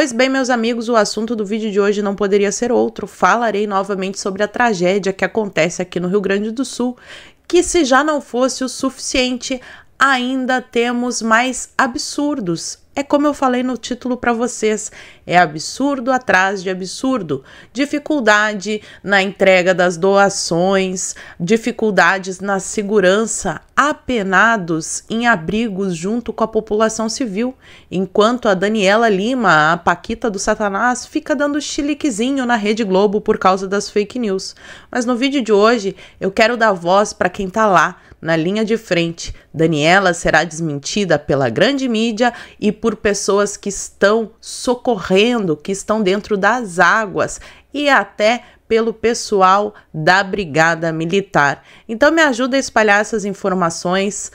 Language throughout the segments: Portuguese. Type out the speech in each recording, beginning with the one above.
Pois bem, meus amigos, o assunto do vídeo de hoje não poderia ser outro. Falarei novamente sobre a tragédia que acontece aqui no Rio Grande do Sul, que se já não fosse o suficiente, ainda temos mais absurdos. É como eu falei no título para vocês: é absurdo atrás de absurdo. Dificuldade na entrega das doações, dificuldades na segurança, apenados em abrigos junto com a população civil, enquanto a Daniela Lima, a Paquita do Satanás, fica dando chiliquezinho na Rede Globo por causa das fake news. Mas no vídeo de hoje eu quero dar voz para quem está lá na linha de frente. Daniela será desmentida pela grande mídia e por pessoas que estão socorrendo, que estão dentro das águas e até pelo pessoal da Brigada Militar. Então me ajuda a espalhar essas informações.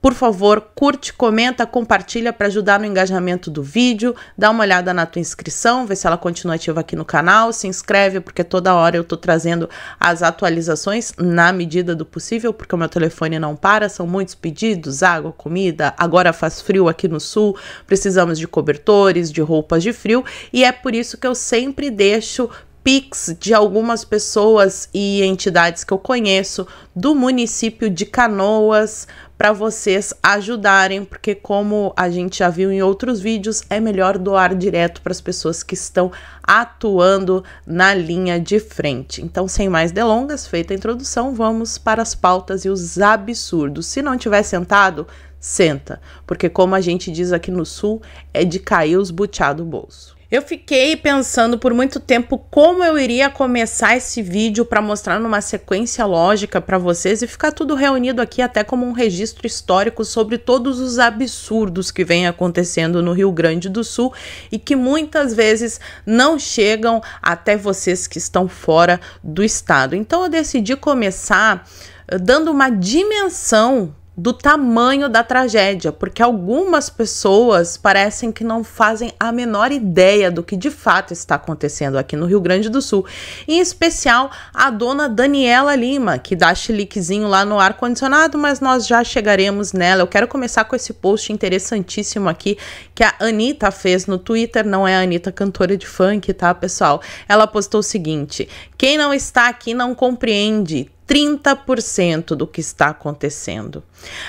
Por favor, curte, comenta, compartilha para ajudar no engajamento do vídeo. Dá uma olhada na tua inscrição, vê se ela continua ativa aqui no canal. Se inscreve, porque toda hora eu estou trazendo as atualizações na medida do possível, porque o meu telefone não para. São muitos pedidos: água, comida. Agora faz frio aqui no sul, precisamos de cobertores, de roupas de frio. E é por isso que eu sempre deixo Pix de algumas pessoas e entidades que eu conheço do município de Canoas para vocês ajudarem, porque como a gente já viu em outros vídeos, é melhor doar direto para as pessoas que estão atuando na linha de frente. Então, sem mais delongas, feita a introdução, vamos para as pautas e os absurdos. Se não tiver sentado, senta, porque como a gente diz aqui no sul, é de cair os butiá do bolso. Eu fiquei pensando por muito tempo como eu iria começar esse vídeo para mostrar numa sequência lógica para vocês e ficar tudo reunido aqui até como um registro histórico sobre todos os absurdos que vem acontecendo no Rio Grande do Sul e que muitas vezes não chegam até vocês que estão fora do estado. Então eu decidi começar eh, dando uma dimensão do tamanho da tragédia, porque algumas pessoas parecem que não fazem a menor ideia do que de fato está acontecendo aqui no Rio Grande do Sul, em especial a dona Daniela Lima, que dá chiliquezinho lá no ar condicionado, mas nós já chegaremos nela. Eu quero começar com esse post interessantíssimo aqui que a Anitta fez no Twitter, não é a Anitta cantora de funk, tá, pessoal? Ela postou o seguinte: quem não está aqui não compreende 30% do que está acontecendo.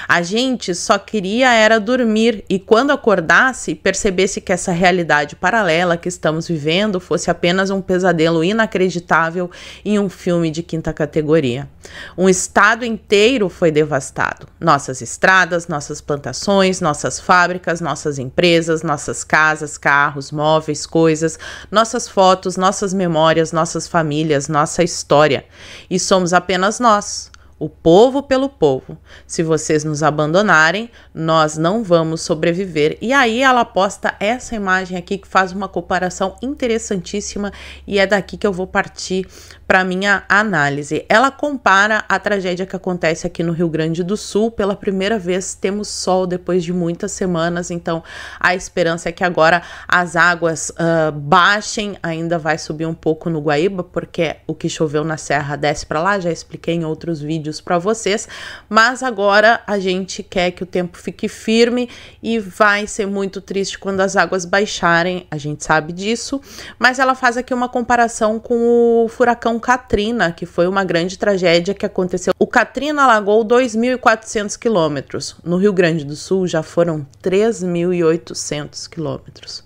A gente só queria era dormir e quando acordasse, percebesse que essa realidade paralela que estamos vivendo fosse apenas um pesadelo inacreditável em um filme de quinta categoria. Um estado inteiro foi devastado. Nossas estradas, nossas plantações, nossas fábricas, nossas empresas, nossas casas, carros, móveis, coisas, nossas fotos, nossas memórias, nossas famílias histórias, nossa história, e somos apenas nós, o povo pelo povo. Se vocês nos abandonarem, nós não vamos sobreviver. E aí ela posta essa imagem aqui que faz uma comparação interessantíssima e é daqui que eu vou partir para minha análise. Ela compara a tragédia que acontece aqui no Rio Grande do Sul. Pela primeira vez temos sol depois de muitas semanas, então a esperança é que agora as águas uh, baixem. Ainda vai subir um pouco no Guaíba, porque o que choveu na serra desce para lá. Já expliquei em outros vídeos para vocês, mas agora a gente quer que o tempo fique firme e vai ser muito triste quando as águas baixarem. A gente sabe disso, mas ela faz aqui uma comparação com o furacão Katrina, que foi uma grande tragédia que aconteceu. O Katrina alagou 2.400 quilômetros. No Rio Grande do Sul já foram 3.800 quilômetros.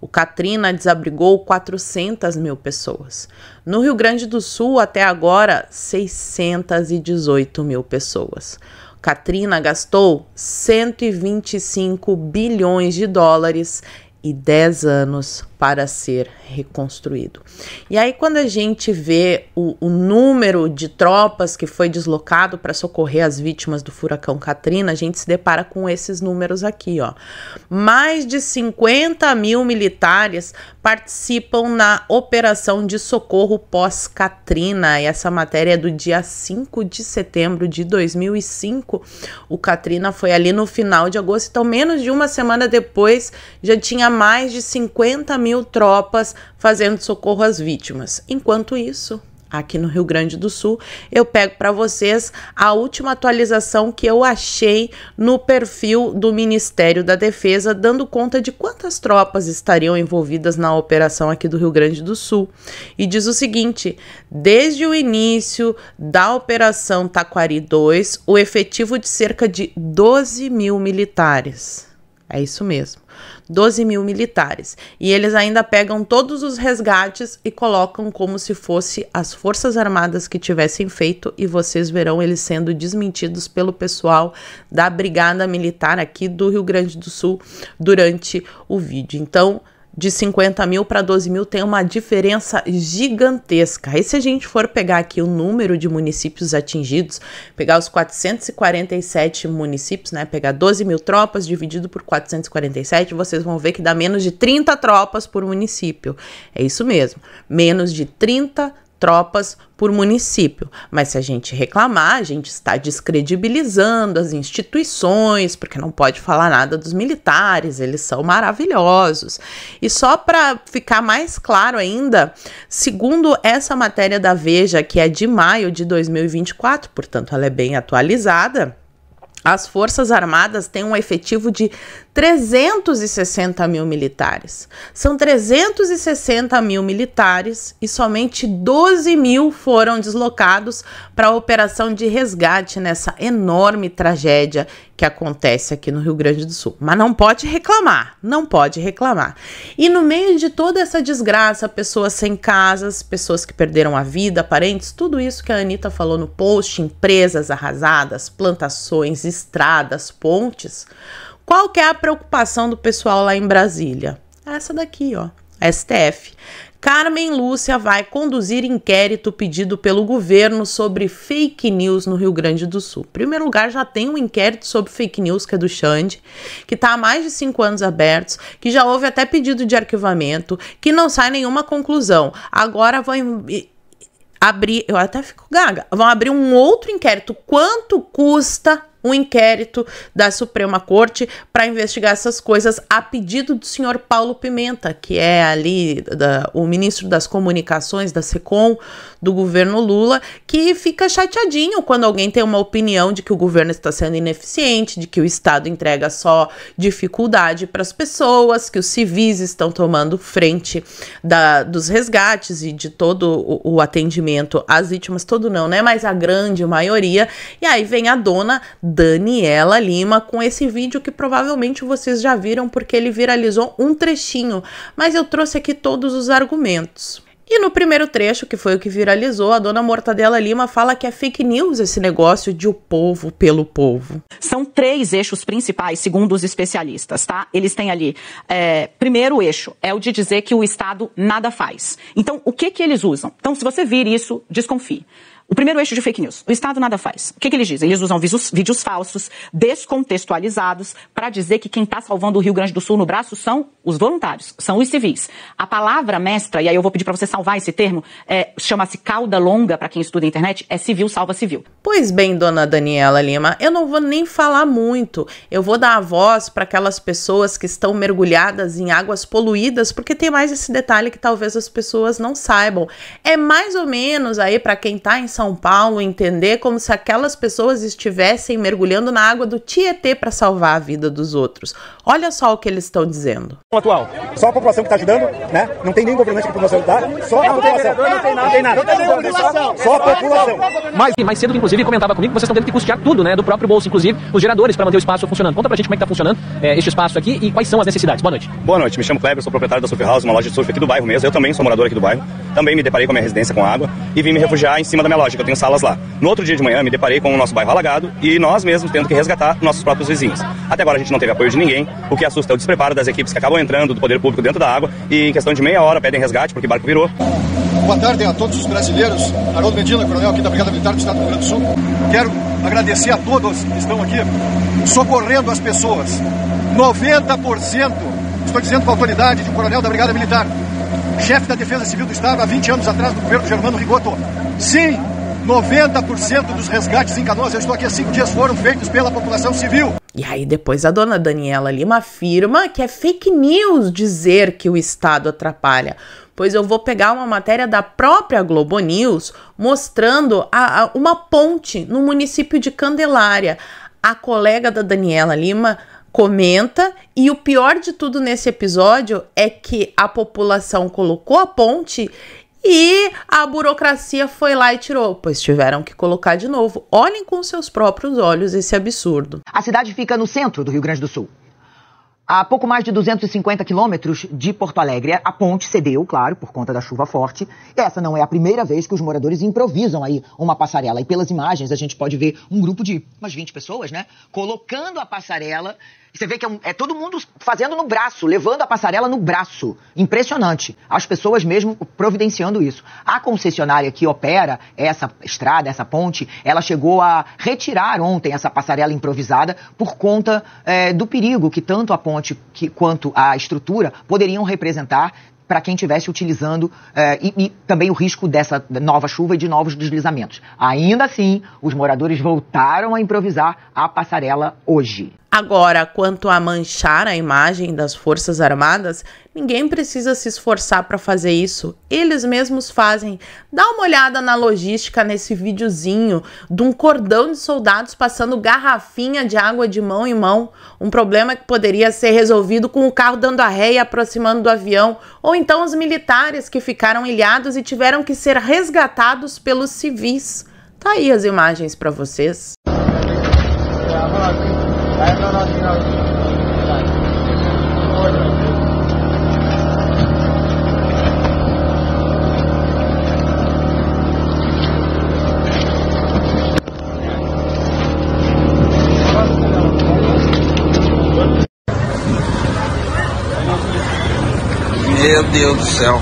O Katrina desabrigou 400 mil pessoas. No Rio Grande do Sul, até agora, 618 mil pessoas. Katrina gastou 125 bilhões de dólares e 10 anos para ser reconstruído. E aí, quando a gente vê o, o número de tropas que foi deslocado para socorrer as vítimas do furacão Katrina, a gente se depara com esses números aqui, ó. Mais de 50 mil militares, participam na operação de socorro pós-Katrina. Essa matéria é do dia 5 de setembro de 2005. O Katrina foi ali no final de agosto, então menos de uma semana depois já tinha mais de 50 mil tropas fazendo socorro às vítimas. Enquanto isso, aqui no Rio Grande do Sul, eu pego para vocês a última atualização que eu achei no perfil do Ministério da Defesa, dando conta de quantas tropas estariam envolvidas na operação aqui do Rio Grande do Sul. E diz o seguinte: desde o início da Operação Taquari 2, o efetivo de cerca de 12 mil militares. É isso mesmo. 12 mil militares. E eles ainda pegam todos os resgates e colocam como se fosse as Forças Armadas que tivessem feito, e vocês verão eles sendo desmentidos pelo pessoal da Brigada Militar aqui do Rio Grande do Sul durante o vídeo. Então, de 50 mil para 12 mil tem uma diferença gigantesca. E se a gente for pegar aqui o número de municípios atingidos, pegar os 447 municípios, né? Pegar 12 mil tropas dividido por 447, vocês vão ver que dá menos de 30 tropas por município. É isso mesmo, menos de 30 tropas tropas por município. Mas se a gente reclamar, a gente está descredibilizando as instituições, porque não pode falar nada dos militares, eles são maravilhosos. E só para ficar mais claro ainda, segundo essa matéria da Veja, que é de maio de 2024, portanto ela é bem atualizada, as Forças Armadas têm um efetivo de 360 mil militares. São 360 mil militares e somente 12 mil foram deslocados para a operação de resgate nessa enorme tragédia que acontece aqui no Rio Grande do Sul. Mas não pode reclamar, não pode reclamar. E no meio de toda essa desgraça, pessoas sem casas, pessoas que perderam a vida, parentes, tudo isso que a Anitta falou no post, empresas arrasadas, plantações, estradas, pontes, qual que é a preocupação do pessoal lá em Brasília? Essa daqui, ó, STF. Carmen Lúcia vai conduzir inquérito pedido pelo governo sobre fake news no Rio Grande do Sul. Em primeiro lugar, já tem um inquérito sobre fake news, que é do Xande, que está há mais de cinco anos abertos, que já houve até pedido de arquivamento, que não sai nenhuma conclusão. Agora vão abrir, eu até fico gaga, vão abrir um outro inquérito. Quanto custa um inquérito da Suprema Corte para investigar essas coisas a pedido do senhor Paulo Pimenta, que é ali da, o ministro das Comunicações da SECOM do governo Lula, que fica chateadinho quando alguém tem uma opinião de que o governo está sendo ineficiente, de que o Estado entrega só dificuldade para as pessoas, que os civis estão tomando frente da, dos resgates e de todo o, o atendimento às vítimas, todo não, né? Mas a grande maioria. E aí vem a dona Daniela Lima com esse vídeo que provavelmente vocês já viram porque ele viralizou um trechinho, mas eu trouxe aqui todos os argumentos. E no primeiro trecho, que foi o que viralizou, a dona Mortadela Lima fala que é fake news esse negócio de o povo pelo povo. São três eixos principais, segundo os especialistas, tá? Eles têm ali. É, primeiro eixo é o de dizer que o Estado nada faz. Então, o que, que eles usam? Então, se você vir isso, desconfie. O primeiro eixo de fake news. O Estado nada faz. O que, que eles dizem? Eles usam vídeos, vídeos falsos, descontextualizados, para dizer que quem está salvando o Rio Grande do Sul no braço são os voluntários, são os civis. A palavra mestra, e aí eu vou pedir para você salvar esse termo, é, chama-se cauda longa para quem estuda a internet, é civil salva civil. Pois bem, dona Daniela Lima, eu não vou nem falar muito. Eu vou dar a voz para aquelas pessoas que estão mergulhadas em águas poluídas, porque tem mais esse detalhe que talvez as pessoas não saibam. É mais ou menos aí para quem está em são Paulo, entender como se aquelas pessoas estivessem mergulhando na água do Tietê para salvar a vida dos outros. Olha só o que eles estão dizendo. Atual, só a população que está ajudando, né? Não tem nem governante que a população ajudar, tá? só a população. Não tem nada, não tem nada. só a população. Mas mais cedo, inclusive, comentava comigo que vocês estão tendo que custear tudo, né? Do próprio bolso, inclusive, os geradores para manter o espaço funcionando. Conta pra gente como é que está funcionando é, este espaço aqui e quais são as necessidades. Boa noite. Boa noite, me chamo Kleber, sou proprietário da Surf House, uma loja de surf aqui do bairro mesmo. Eu também sou morador aqui do bairro. Também me deparei com a minha residência com água e vim me refugiar em cima da minha loja lógico, eu tenho salas lá. No outro dia de manhã, me deparei com o nosso bairro alagado e nós mesmos tendo que resgatar nossos próprios vizinhos. Até agora a gente não teve apoio de ninguém, o que assusta é o despreparo das equipes que acabam entrando do poder público dentro da água e em questão de meia hora pedem resgate porque o barco virou. Boa tarde a todos os brasileiros. Haroldo Medina, coronel aqui da Brigada Militar do Estado do Rio Grande do Sul. Quero agradecer a todos que estão aqui socorrendo as pessoas. 90%, estou dizendo com a autoridade de um coronel da Brigada Militar, chefe da Defesa Civil do Estado há 20 anos atrás do governo Germano Rigoto. Sim, 90% dos resgates em canoas, eu estou aqui há cinco dias, foram feitos pela população civil. E aí, depois a dona Daniela Lima afirma que é fake news dizer que o Estado atrapalha. Pois eu vou pegar uma matéria da própria Globo News mostrando a, a, uma ponte no município de Candelária. A colega da Daniela Lima comenta. E o pior de tudo nesse episódio é que a população colocou a ponte e a burocracia foi lá e tirou, pois tiveram que colocar de novo. Olhem com seus próprios olhos esse absurdo. A cidade fica no centro do Rio Grande do Sul. A pouco mais de 250 quilômetros de Porto Alegre, a ponte cedeu, claro, por conta da chuva forte. Essa não é a primeira vez que os moradores improvisam aí uma passarela. E pelas imagens a gente pode ver um grupo de umas 20 pessoas, né? Colocando a passarela você vê que é, um, é, todo mundo fazendo no braço, levando a passarela no braço. Impressionante. As pessoas mesmo providenciando isso. A concessionária que opera essa estrada, essa ponte, ela chegou a retirar ontem essa passarela improvisada por conta é, do perigo que tanto a ponte que, quanto a estrutura poderiam representar para quem estivesse utilizando eh, e, e, também o risco dessa nova chuva e de novos deslizamentos. Ainda assim, os moradores voltaram a improvisar a passarela hoje. Agora, quanto a manchar a imagem das Forças Armadas, ninguém precisa se esforçar para fazer isso, eles mesmos fazem. Dá uma olhada na logística nesse videozinho de um cordão de soldados passando garrafinha de água de mão em mão, um problema que poderia ser resolvido com o carro dando a ré e aproximando do avião, ou então os militares que ficaram ilhados e tiveram que ser resgatados pelos civis. Tá aí as imagens para vocês. Meu Deus do céu!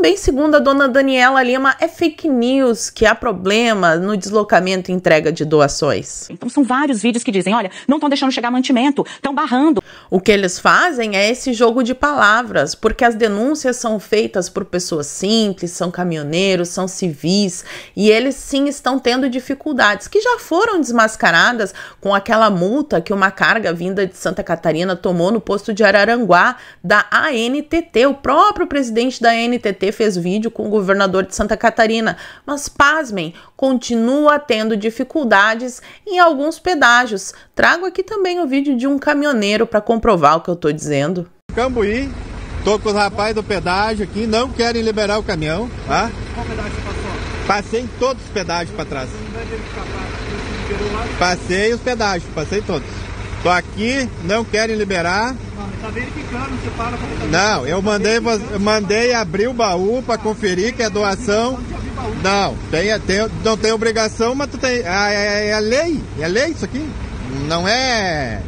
também, segundo a dona Daniela Lima, é fake news que há problema no deslocamento e entrega de doações. Então são vários vídeos que dizem, olha, não estão deixando chegar mantimento, estão barrando. O que eles fazem é esse jogo de palavras, porque as denúncias são feitas por pessoas simples, são caminhoneiros, são civis, e eles sim estão tendo dificuldades que já foram desmascaradas com aquela multa que uma carga vinda de Santa Catarina tomou no posto de Araranguá da ANTT. O próprio presidente da ANTT fez vídeo com o governador de Santa Catarina, mas pasmem, continua tendo dificuldades em alguns pedágios. Trago aqui também o vídeo de um caminhoneiro para comprovar o que eu estou dizendo. Cambuí, tô com os rapazes do pedágio aqui, não querem liberar o caminhão, tá? Qual pedágio você passou? Passei em todos os pedágios para trás. Passei os pedágios, passei todos. Tô aqui, não querem liberar. Não, tá verificando, você para tá Não, eu mandei, eu mandei abrir o baú para conferir que é doação. Não, tem, tem, não tem obrigação, mas tu tem. É, é, é lei, é lei isso aqui. Não é.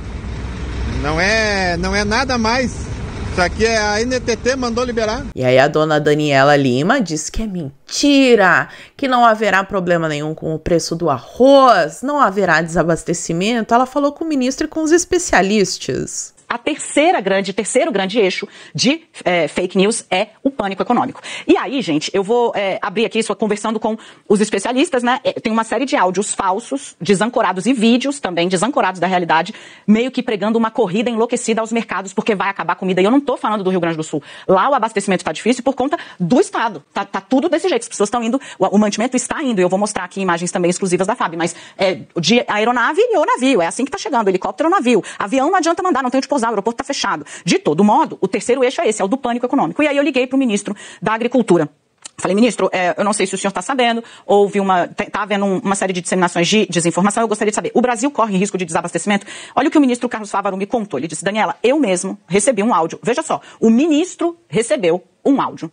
Não é. Não é nada mais. Isso aqui é a NTT mandou liberar. E aí a dona Daniela Lima diz que é mentira, que não haverá problema nenhum com o preço do arroz, não haverá desabastecimento. Ela falou com o ministro e com os especialistas a terceira grande, terceiro grande eixo de é, fake news é o pânico econômico. E aí, gente, eu vou é, abrir aqui isso conversando com os especialistas, né? É, tem uma série de áudios falsos, desancorados e vídeos também desancorados da realidade, meio que pregando uma corrida enlouquecida aos mercados porque vai acabar a comida. E eu não tô falando do Rio Grande do Sul. Lá o abastecimento está difícil por conta do Estado. Tá, tá tudo desse jeito. As pessoas estão indo, o, o mantimento está indo. Eu vou mostrar aqui imagens também exclusivas da FAB, mas é, de aeronave ou navio. É assim que está chegando. Helicóptero ou navio. Avião não adianta mandar, não tem onde usar, o aeroporto está fechado. De todo modo, o terceiro eixo é esse, é o do pânico econômico. E aí eu liguei para o ministro da Agricultura. Falei, ministro, é, eu não sei se o senhor está sabendo, houve uma, está havendo uma série de disseminações de desinformação, eu gostaria de saber, o Brasil corre risco de desabastecimento? Olha o que o ministro Carlos Fávaro me contou, ele disse, Daniela, eu mesmo recebi um áudio, veja só, o ministro recebeu um áudio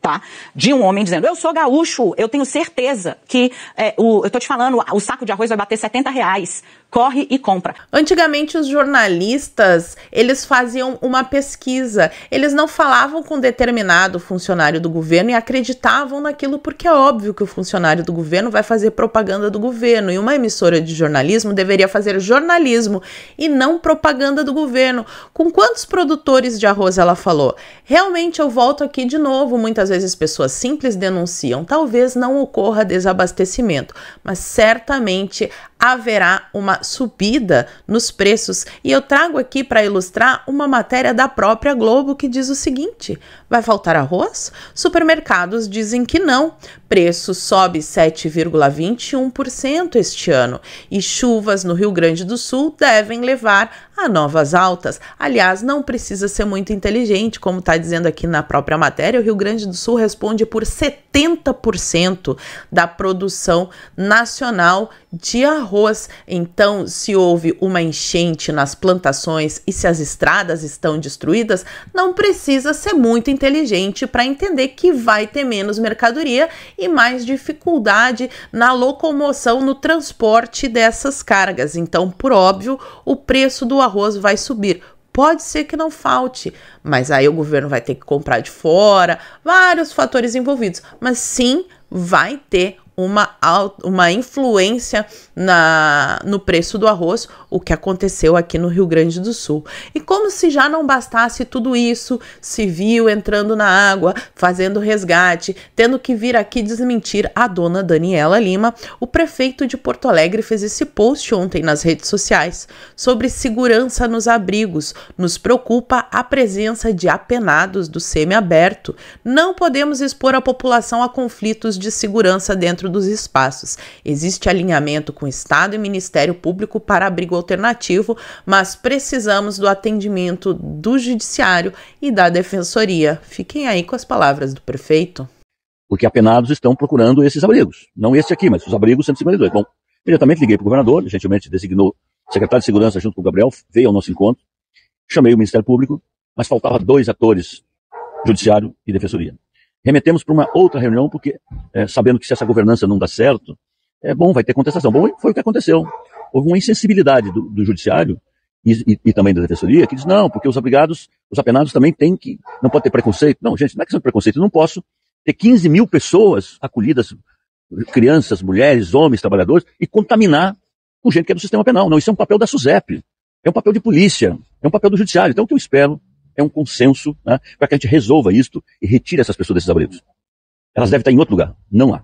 tá? De um homem dizendo, eu sou gaúcho, eu tenho certeza que, é, o, eu tô te falando, o saco de arroz vai bater 70 reais. Corre e compra. Antigamente, os jornalistas, eles faziam uma pesquisa. Eles não falavam com determinado funcionário do governo e acreditavam naquilo porque é óbvio que o funcionário do governo vai fazer propaganda do governo. E uma emissora de jornalismo deveria fazer jornalismo e não propaganda do governo. Com quantos produtores de arroz ela falou? Realmente, eu volto aqui de novo, muitas muitas vezes pessoas simples denunciam, talvez não ocorra desabastecimento, mas certamente haverá uma subida nos preços. E eu trago aqui para ilustrar uma matéria da própria Globo que diz o seguinte: vai faltar arroz? Supermercados dizem que não. Preço sobe 7,21% este ano e chuvas no Rio Grande do Sul devem levar a novas altas. Aliás, não precisa ser muito inteligente, como está dizendo aqui na própria matéria, o Rio Grande do Sul responde por 70% da produção nacional de arroz arroz. Então, se houve uma enchente nas plantações e se as estradas estão destruídas, não precisa ser muito inteligente para entender que vai ter menos mercadoria e mais dificuldade na locomoção, no transporte dessas cargas. Então, por óbvio, o preço do arroz vai subir. Pode ser que não falte, mas aí o governo vai ter que comprar de fora, vários fatores envolvidos, mas sim vai ter uma, uma influência na, no preço do arroz, o que aconteceu aqui no Rio Grande do Sul. E como se já não bastasse tudo isso, civil entrando na água, fazendo resgate, tendo que vir aqui desmentir a dona Daniela Lima, o prefeito de Porto Alegre fez esse post ontem nas redes sociais sobre segurança nos abrigos. Nos preocupa a presença de apenados do semiaberto. Não podemos expor a população a conflitos de segurança dentro dentro dos espaços. Existe alinhamento com Estado e Ministério Público para abrigo alternativo, mas precisamos do atendimento do Judiciário e da Defensoria. Fiquem aí com as palavras do prefeito. Porque apenados estão procurando esses abrigos. Não esse aqui, mas os abrigos 152. Bom, imediatamente liguei para o governador, gentilmente designou o secretário de Segurança junto com o Gabriel, veio ao nosso encontro, chamei o Ministério Público, mas faltava dois atores, Judiciário e Defensoria remetemos para uma outra reunião, porque é, sabendo que se essa governança não dá certo, é bom, vai ter contestação. Bom, foi o que aconteceu. Houve uma insensibilidade do, do judiciário e, e, e, também da defensoria, que diz, não, porque os abrigados, os apenados também têm que, não pode ter preconceito. Não, gente, não é questão de preconceito, eu não posso ter 15 mil pessoas acolhidas, crianças, mulheres, homens, trabalhadores, e contaminar com gente que é do sistema penal. Não, isso é um papel da SUSEP, é um papel de polícia, é um papel do judiciário. Então, o que eu espero é um consenso né, para que a gente resolva isto e retire essas pessoas desses abrigos. Elas devem estar em outro lugar, não há.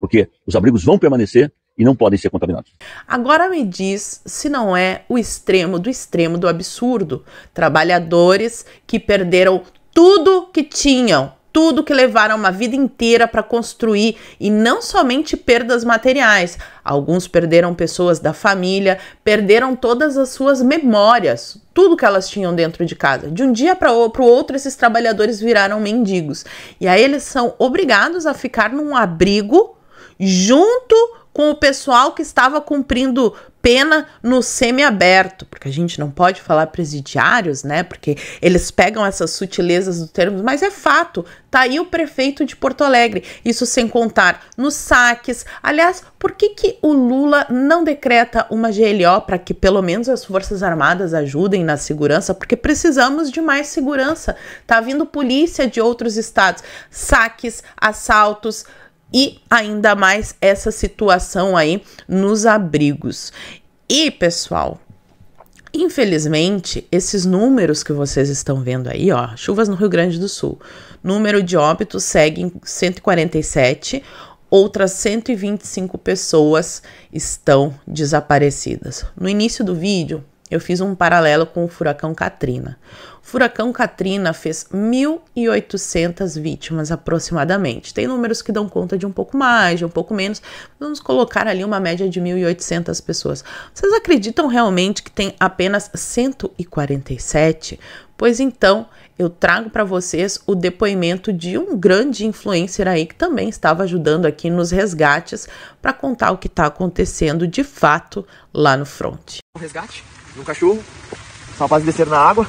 Porque os abrigos vão permanecer e não podem ser contaminados. Agora me diz se não é o extremo do extremo do absurdo. Trabalhadores que perderam tudo que tinham tudo que levaram uma vida inteira para construir e não somente perdas materiais. Alguns perderam pessoas da família, perderam todas as suas memórias, tudo que elas tinham dentro de casa. De um dia para o outro, esses trabalhadores viraram mendigos. E aí eles são obrigados a ficar num abrigo junto com o pessoal que estava cumprindo pena no semiaberto, porque a gente não pode falar presidiários, né? Porque eles pegam essas sutilezas do termo, mas é fato, tá aí o prefeito de Porto Alegre, isso sem contar nos saques. Aliás, por que, que o Lula não decreta uma GLO para que pelo menos as Forças Armadas ajudem na segurança? Porque precisamos de mais segurança. Tá vindo polícia de outros estados, saques, assaltos, e ainda mais essa situação aí nos abrigos. E pessoal, infelizmente, esses números que vocês estão vendo aí, ó, chuvas no Rio Grande do Sul, número de óbitos segue em 147, outras 125 pessoas estão desaparecidas. No início do vídeo, eu fiz um paralelo com o furacão Katrina. O furacão Katrina fez 1.800 vítimas aproximadamente. Tem números que dão conta de um pouco mais, de um pouco menos. Vamos colocar ali uma média de 1.800 pessoas. Vocês acreditam realmente que tem apenas 147? Pois então, eu trago para vocês o depoimento de um grande influencer aí que também estava ajudando aqui nos resgates para contar o que está acontecendo de fato lá no front. O resgate? Um cachorro. Os rapazes desceram na água.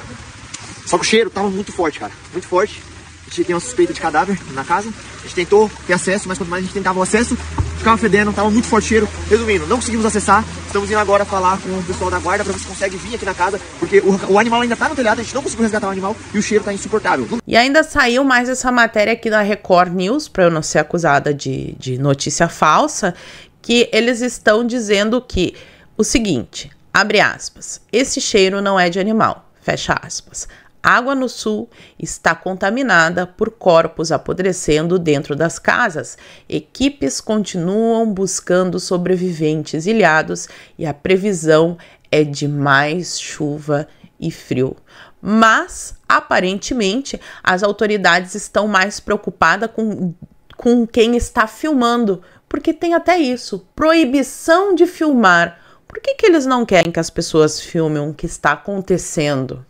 Só que o cheiro tava muito forte, cara. Muito forte. A gente tem uma suspeita de cadáver na casa. A gente tentou ter acesso, mas quanto mais a gente tentava o acesso, ficava fedendo, tava muito forte cheiro. Resumindo, não conseguimos acessar. Estamos indo agora falar com o pessoal da guarda para ver se consegue vir aqui na casa, porque o, o, animal ainda tá no telhado, a gente não conseguiu resgatar o animal e o cheiro tá insuportável. E ainda saiu mais essa matéria aqui na Record News, para eu não ser acusada de, de notícia falsa, que eles estão dizendo que o seguinte, Abre aspas. Esse cheiro não é de animal. Fecha aspas. Água no sul está contaminada por corpos apodrecendo dentro das casas. Equipes continuam buscando sobreviventes ilhados e a previsão é de mais chuva e frio. Mas, aparentemente, as autoridades estão mais preocupadas com, com quem está filmando, porque tem até isso proibição de filmar por que, que eles não querem que as pessoas filmem o que está acontecendo?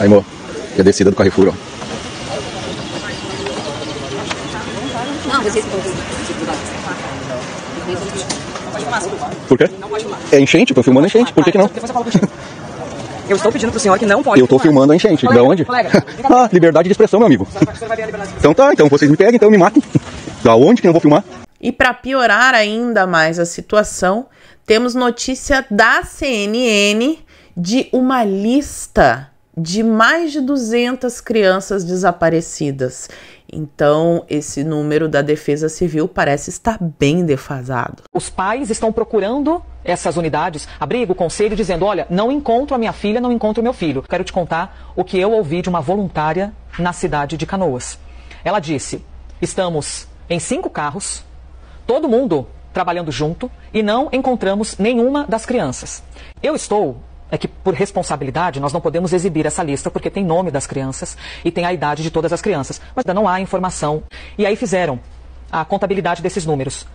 Aí, amor, que a descida do Carrefour, ó. Não, vocês estão por quê? É enchente, tô filmando enchente, por que, que não? Eu estou pedindo pro senhor que não pode. Eu estou filmando a enchente. Colega, da onde? Colega, ah, liberdade de expressão, meu amigo. Então tá, então vocês me peguem, então me matem. Da onde que eu vou filmar? E para piorar ainda mais a situação, temos notícia da CNN de uma lista de mais de 200 crianças desaparecidas. Então, esse número da Defesa Civil parece estar bem defasado. Os pais estão procurando essas unidades, abrigo, conselho, dizendo: olha, não encontro a minha filha, não encontro o meu filho. Quero te contar o que eu ouvi de uma voluntária na cidade de Canoas. Ela disse: estamos em cinco carros, todo mundo trabalhando junto e não encontramos nenhuma das crianças. Eu estou é que por responsabilidade nós não podemos exibir essa lista porque tem nome das crianças e tem a idade de todas as crianças, mas ainda não há informação. E aí fizeram a contabilidade desses números.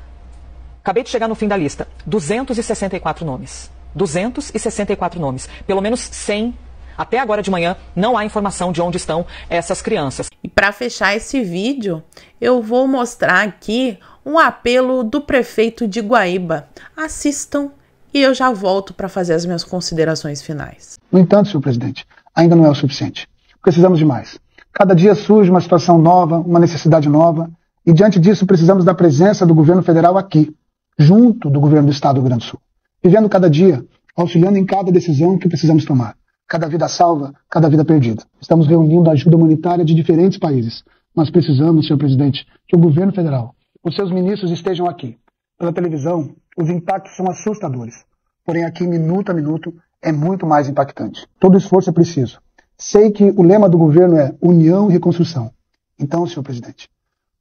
Acabei de chegar no fim da lista, 264 nomes. 264 nomes, pelo menos 100. Até agora de manhã não há informação de onde estão essas crianças. E para fechar esse vídeo, eu vou mostrar aqui um apelo do prefeito de Guaíba. Assistam e eu já volto para fazer as minhas considerações finais. No entanto, senhor presidente, ainda não é o suficiente. Precisamos de mais. Cada dia surge uma situação nova, uma necessidade nova, e diante disso precisamos da presença do governo federal aqui, junto do governo do estado do Rio Grande do Sul, vivendo cada dia, auxiliando em cada decisão que precisamos tomar. Cada vida salva, cada vida perdida. Estamos reunindo ajuda humanitária de diferentes países. Nós precisamos, senhor presidente, que o governo federal, os seus ministros estejam aqui. Pela televisão, os impactos são assustadores. Porém, aqui, minuto a minuto, é muito mais impactante. Todo esforço é preciso. Sei que o lema do governo é união e reconstrução. Então, senhor presidente,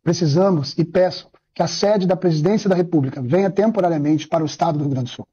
precisamos e peço que a sede da presidência da República venha temporariamente para o estado do Rio Grande do Sul.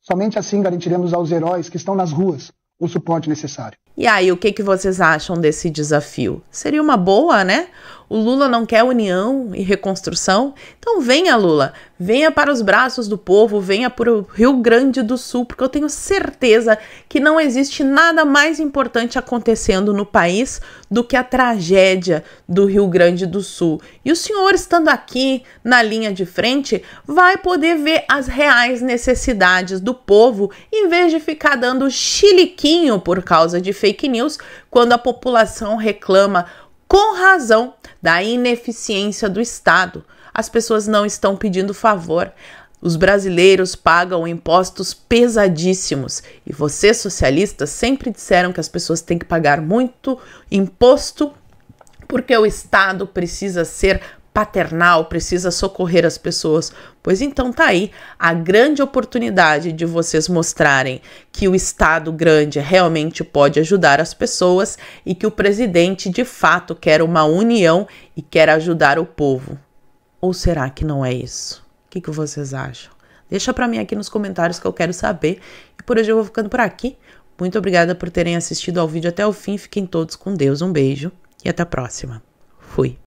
Somente assim garantiremos aos heróis que estão nas ruas o suporte necessário. E aí, o que, que vocês acham desse desafio? Seria uma boa, né? O Lula não quer união e reconstrução? Então venha, Lula, venha para os braços do povo, venha para o Rio Grande do Sul, porque eu tenho certeza que não existe nada mais importante acontecendo no país do que a tragédia do Rio Grande do Sul. E o senhor, estando aqui na linha de frente, vai poder ver as reais necessidades do povo em vez de ficar dando chiliquinho por causa de fake news quando a população reclama com razão da ineficiência do Estado. As pessoas não estão pedindo favor. Os brasileiros pagam impostos pesadíssimos e vocês socialistas sempre disseram que as pessoas têm que pagar muito imposto porque o Estado precisa ser paternal precisa socorrer as pessoas, pois então tá aí a grande oportunidade de vocês mostrarem que o Estado grande realmente pode ajudar as pessoas e que o presidente de fato quer uma união e quer ajudar o povo. Ou será que não é isso? O que, que vocês acham? Deixa para mim aqui nos comentários que eu quero saber. E por hoje eu vou ficando por aqui. Muito obrigada por terem assistido ao vídeo até o fim. Fiquem todos com Deus. Um beijo e até a próxima. Fui.